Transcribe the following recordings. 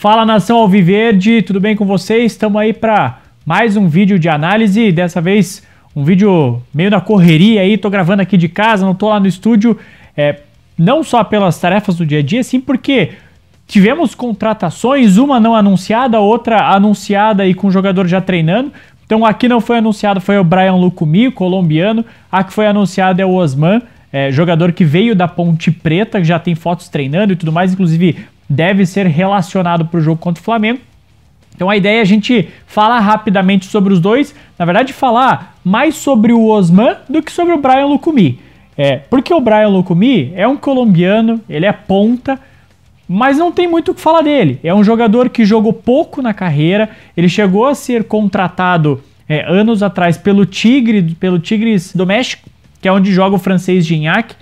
Fala nação Alviverde, tudo bem com vocês? Estamos aí para mais um vídeo de análise, dessa vez um vídeo meio na correria aí, tô gravando aqui de casa, não tô lá no estúdio, é, não só pelas tarefas do dia a dia, sim porque tivemos contratações, uma não anunciada, outra anunciada e com o jogador já treinando. Então aqui não foi anunciado, foi o Brian Lucumi, colombiano, a que foi anunciada é o Osman, é, jogador que veio da Ponte Preta, que já tem fotos treinando e tudo mais, inclusive deve ser relacionado para o jogo contra o Flamengo. Então a ideia é a gente falar rapidamente sobre os dois, na verdade falar mais sobre o Osman do que sobre o Brian Lucumi. É, porque o Brian Lucumi é um colombiano, ele é ponta, mas não tem muito o que falar dele. É um jogador que jogou pouco na carreira, ele chegou a ser contratado é, anos atrás pelo Tigre, pelo Tigres do México, que é onde joga o francês Gignac,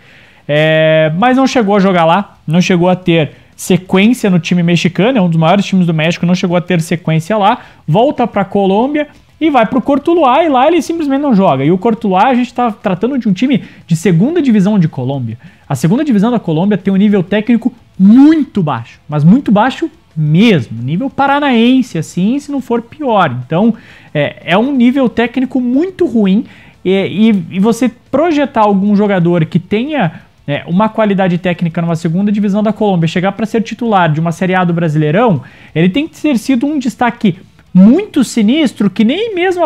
é, mas não chegou a jogar lá, não chegou a ter sequência no time mexicano, é um dos maiores times do México, não chegou a ter sequência lá, volta para a Colômbia e vai para o Cortuluá e lá ele simplesmente não joga. E o Cortuluá a gente está tratando de um time de segunda divisão de Colômbia. A segunda divisão da Colômbia tem um nível técnico muito baixo, mas muito baixo mesmo, nível paranaense assim, se não for pior. Então é, é um nível técnico muito ruim e, e, e você projetar algum jogador que tenha é, uma qualidade técnica numa segunda divisão da Colômbia, chegar para ser titular de uma Série A do Brasileirão, ele tem que ter sido um destaque muito sinistro que nem mesmo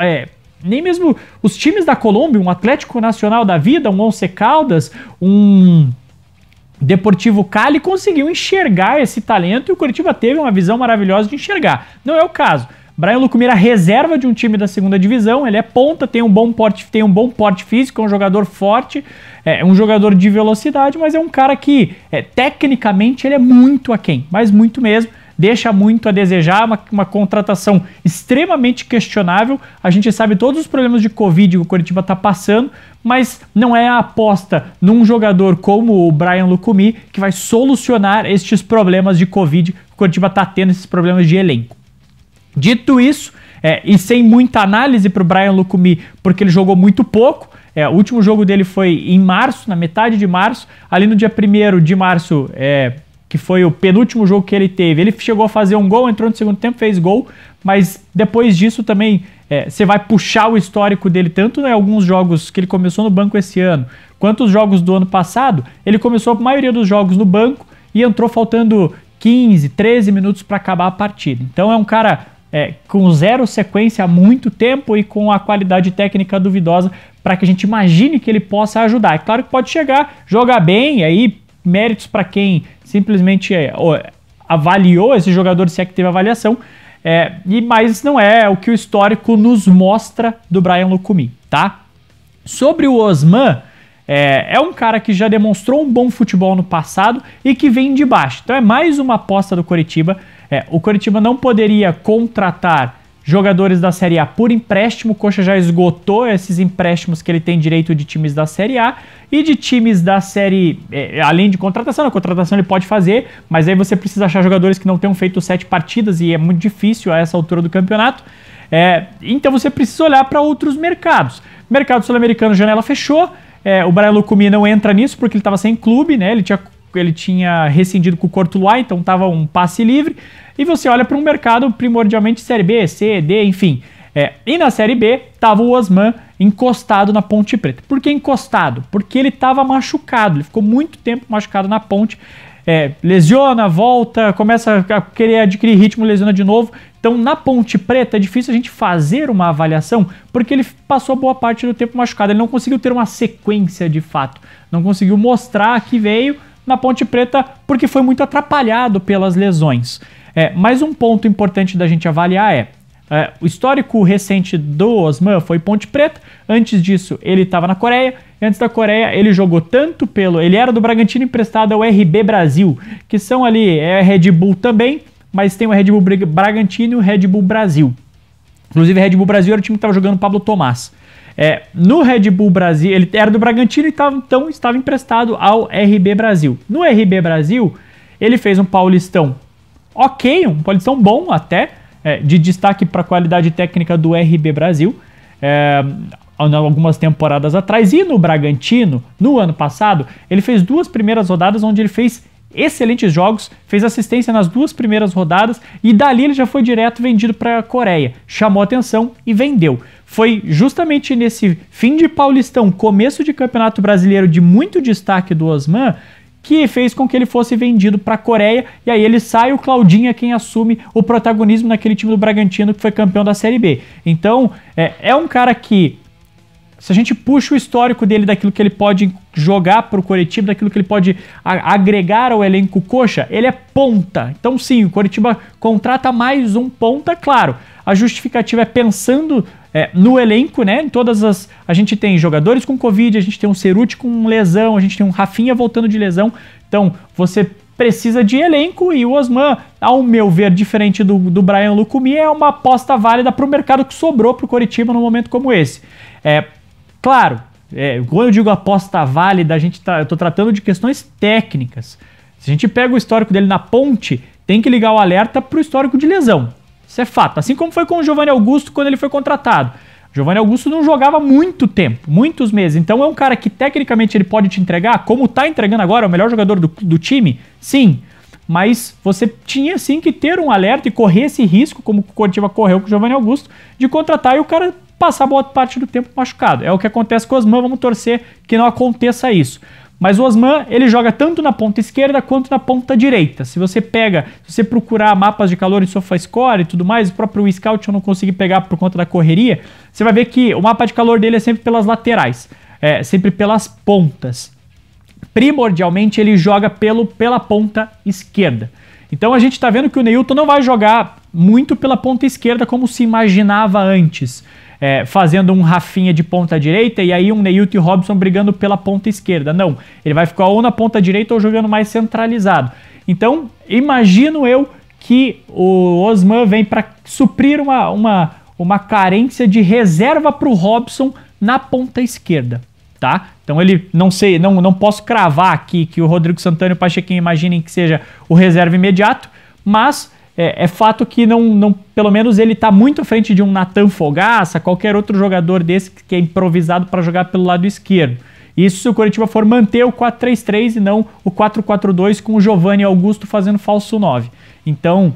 é, nem mesmo os times da Colômbia, um Atlético Nacional da Vida, um Once Caldas, um Deportivo Cali conseguiu enxergar esse talento e o Curitiba teve uma visão maravilhosa de enxergar. Não é o caso. Brian Lucumira é reserva de um time da segunda divisão, ele é ponta, tem um bom porte, tem um bom porte físico, é um jogador forte, é um jogador de velocidade, mas é um cara que é, tecnicamente ele é muito aquém, mas muito mesmo deixa muito a desejar, uma, uma, contratação extremamente questionável. A gente sabe todos os problemas de Covid que o Coritiba está passando, mas não é a aposta num jogador como o Brian Lucumi que vai solucionar estes problemas de Covid que o Coritiba está tendo, esses problemas de elenco. Dito isso, é, e sem muita análise para o Brian Lucumi, porque ele jogou muito pouco, é, o último jogo dele foi em março, na metade de março, ali no dia 1 de março, é, que foi o penúltimo jogo que ele teve. Ele chegou a fazer um gol, entrou no segundo tempo, fez gol, mas depois disso também é, você é, vai puxar o histórico dele, tanto em né, alguns jogos que ele começou no banco esse ano, quanto os jogos do ano passado. Ele começou a maioria dos jogos no banco e entrou faltando 15, 13 minutos para acabar a partida. Então é um cara é, com zero sequência há muito tempo e com a qualidade técnica duvidosa para que a gente imagine que ele possa ajudar. É claro que pode chegar, jogar bem, aí méritos para quem simplesmente é, avaliou esse jogador, se é que teve avaliação, é, e mas não é o que o histórico nos mostra do Brian Lucumi, tá? Sobre o Osman, é, é, um cara que já demonstrou um bom futebol no passado e que vem de baixo. Então é mais uma aposta do Coritiba é, o Curitiba não poderia contratar jogadores da Série A por empréstimo. O Coxa já esgotou esses empréstimos que ele tem direito de times da Série A e de times da Série, é, além de contratação, a contratação ele pode fazer, mas aí você precisa achar jogadores que não tenham feito sete partidas e é muito difícil a essa altura do campeonato. É, então você precisa olhar para outros mercados. Mercado sul-americano, janela fechou. É, o Brian Lucumi não entra nisso porque ele estava sem clube, né? Ele tinha ele tinha rescindido com o Cortuluá, então estava um passe livre. E você olha para um mercado primordialmente Série B, C, D, enfim. É, e na Série B estava o Osman encostado na Ponte Preta. Por que encostado? Porque ele estava machucado, ele ficou muito tempo machucado na Ponte. É, lesiona, volta, começa a querer adquirir ritmo, lesiona de novo. Então, na Ponte Preta, é difícil a gente fazer uma avaliação porque ele passou boa parte do tempo machucado. Ele não conseguiu ter uma sequência de fato, não conseguiu mostrar que veio na Ponte Preta porque foi muito atrapalhado pelas lesões. É, mas um ponto importante da gente avaliar é, é o histórico recente do Osman foi Ponte Preta. Antes disso, ele estava na Coreia. Antes da Coreia, ele jogou tanto pelo. Ele era do Bragantino emprestado ao RB Brasil, que são ali é Red Bull também, mas tem o Red Bull Bragantino e o Red Bull Brasil. Inclusive, Red Bull Brasil era o time que estava jogando Pablo Tomás. É, no Red Bull Brasil, ele era do Bragantino e tava, então estava emprestado ao RB Brasil. No RB Brasil, ele fez um Paulistão ok, um Paulistão bom até, é, de destaque para a qualidade técnica do RB Brasil. É, algumas temporadas atrás e no Bragantino, no ano passado, ele fez duas primeiras rodadas onde ele fez excelentes jogos, fez assistência nas duas primeiras rodadas e dali ele já foi direto vendido para a Coreia. Chamou atenção e vendeu. Foi justamente nesse fim de Paulistão, começo de Campeonato Brasileiro de muito destaque do Osman, que fez com que ele fosse vendido para a Coreia e aí ele sai o Claudinho é quem assume o protagonismo naquele time do Bragantino que foi campeão da Série B. Então é, é um cara que se a gente puxa o histórico dele daquilo que ele pode jogar para o Coritiba, daquilo que ele pode agregar ao elenco coxa, ele é ponta. Então sim, o Coritiba contrata mais um ponta, claro. A justificativa é pensando é, no elenco, né? Em todas as. A gente tem jogadores com Covid, a gente tem um Ceruti com lesão, a gente tem um Rafinha voltando de lesão. Então, você precisa de elenco e o Osman, ao meu ver, diferente do, do Brian Lucumi, é uma aposta válida para o mercado que sobrou para o Coritiba num momento como esse. É, Claro, é, quando eu digo aposta válida, a gente tá, eu estou tratando de questões técnicas. Se a gente pega o histórico dele na ponte, tem que ligar o alerta para o histórico de lesão. Isso é fato. Assim como foi com o Giovanni Augusto quando ele foi contratado. Giovanni Augusto não jogava muito tempo, muitos meses. Então é um cara que tecnicamente ele pode te entregar, como está entregando agora, é o melhor jogador do, do time? Sim. Mas você tinha sim que ter um alerta e correr esse risco, como o Coritiba correu com o Giovanni Augusto, de contratar e o cara passar boa parte do tempo machucado. É o que acontece com o Osman, vamos torcer que não aconteça isso. Mas o Osman, ele joga tanto na ponta esquerda quanto na ponta direita. Se você pega, se você procurar mapas de calor em SofaScore e tudo mais, o próprio Scout eu não consegui pegar por conta da correria, você vai ver que o mapa de calor dele é sempre pelas laterais, é sempre pelas pontas. Primordialmente ele joga pelo, pela ponta esquerda. Então a gente está vendo que o Neilton não vai jogar muito pela ponta esquerda como se imaginava antes é, fazendo um Rafinha de ponta direita e aí um Neilton e Robson brigando pela ponta esquerda. Não, ele vai ficar ou na ponta direita ou jogando mais centralizado. Então, imagino eu que o Osman vem para suprir uma, uma, uma carência de reserva para o Robson na ponta esquerda. Tá? Então ele não sei, não, não posso cravar aqui que o Rodrigo Santana e o Pachequinho imaginem que seja o reserva imediato, mas é, é, fato que não, não, pelo menos ele está muito à frente de um Natan Fogaça, qualquer outro jogador desse que é improvisado para jogar pelo lado esquerdo. Isso se o Coritiba for manter o 4-3-3 e não o 4-4-2 com o Giovanni Augusto fazendo falso 9. Então,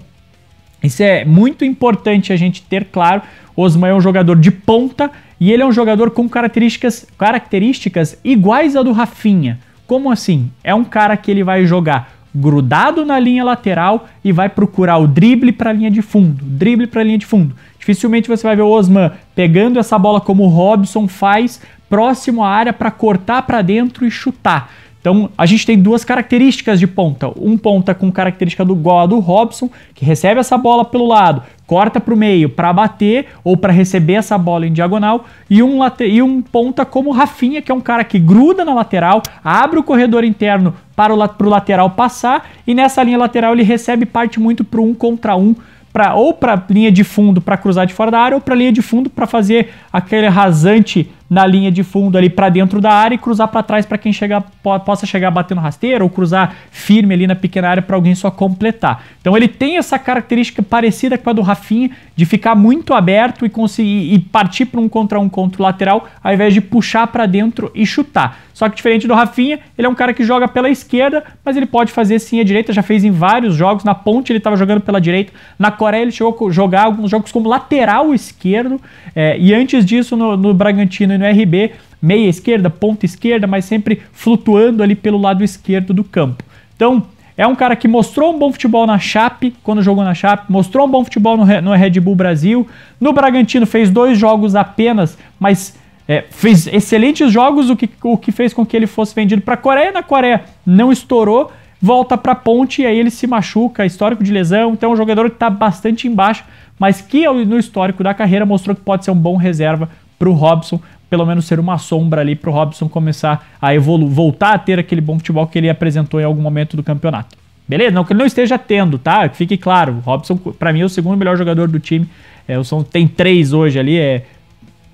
isso é muito importante a gente ter claro. Osman é um jogador de ponta e ele é um jogador com características, características iguais à do Rafinha. Como assim? É um cara que ele vai jogar grudado na linha lateral e vai procurar o drible para a linha de fundo, drible para a linha de fundo. Dificilmente você vai ver o Osman pegando essa bola como o Robson faz, próximo à área para cortar para dentro e chutar. Então, a gente tem duas características de ponta. Um ponta com característica do gol do Robson, que recebe essa bola pelo lado, corta para o meio para bater ou para receber essa bola em diagonal. E um, e um ponta como o Rafinha, que é um cara que gruda na lateral, abre o corredor interno para o, la para o lateral passar. E nessa linha lateral ele recebe parte muito para um contra um, pra, ou para linha de fundo para cruzar de fora da área, ou para linha de fundo para fazer aquele rasante na linha de fundo ali para dentro da área e cruzar para trás para quem chegar, po possa chegar batendo rasteiro ou cruzar firme ali na pequena área para alguém só completar. Então ele tem essa característica parecida com a do Rafinha de ficar muito aberto e conseguir e partir para um contra um contra o lateral ao invés de puxar para dentro e chutar. Só que diferente do Rafinha, ele é um cara que joga pela esquerda, mas ele pode fazer sim a direita, já fez em vários jogos, na Ponte ele estava jogando pela direita, na Coreia ele chegou a jogar alguns jogos como lateral esquerdo, é, e antes disso no, no Bragantino no RB, meia esquerda, ponta esquerda, mas sempre flutuando ali pelo lado esquerdo do campo. Então, é um cara que mostrou um bom futebol na Chape, quando jogou na Chape, mostrou um bom futebol no, no Red Bull Brasil. No Bragantino fez dois jogos apenas, mas é, fez excelentes jogos, o que, o que fez com que ele fosse vendido para a Coreia. Na Coreia não estourou, volta para a ponte e aí ele se machuca, histórico de lesão. Então é um jogador que está bastante embaixo, mas que é no histórico da carreira mostrou que pode ser um bom reserva para o Robson pelo menos ser uma sombra ali para o Robson começar a evoluir, voltar a ter aquele bom futebol que ele apresentou em algum momento do campeonato. Beleza? Não que ele não esteja tendo, tá? Fique claro. O Robson, para mim, é o segundo melhor jogador do time. É, o São tem três hoje ali, é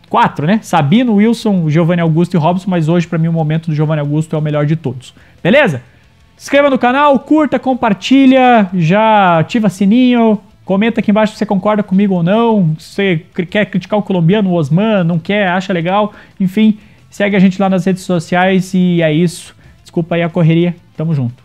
quatro, né? Sabino, Wilson, Giovanni Augusto e Robson, mas hoje, para mim, o momento do Giovanni Augusto é o melhor de todos. Beleza? Se inscreva no canal, curta, compartilha, já ativa sininho, Comenta aqui embaixo se você concorda comigo ou não, se você quer criticar o colombiano, o Osman, não quer, acha legal, enfim, segue a gente lá nas redes sociais e é isso. Desculpa aí a correria, tamo junto.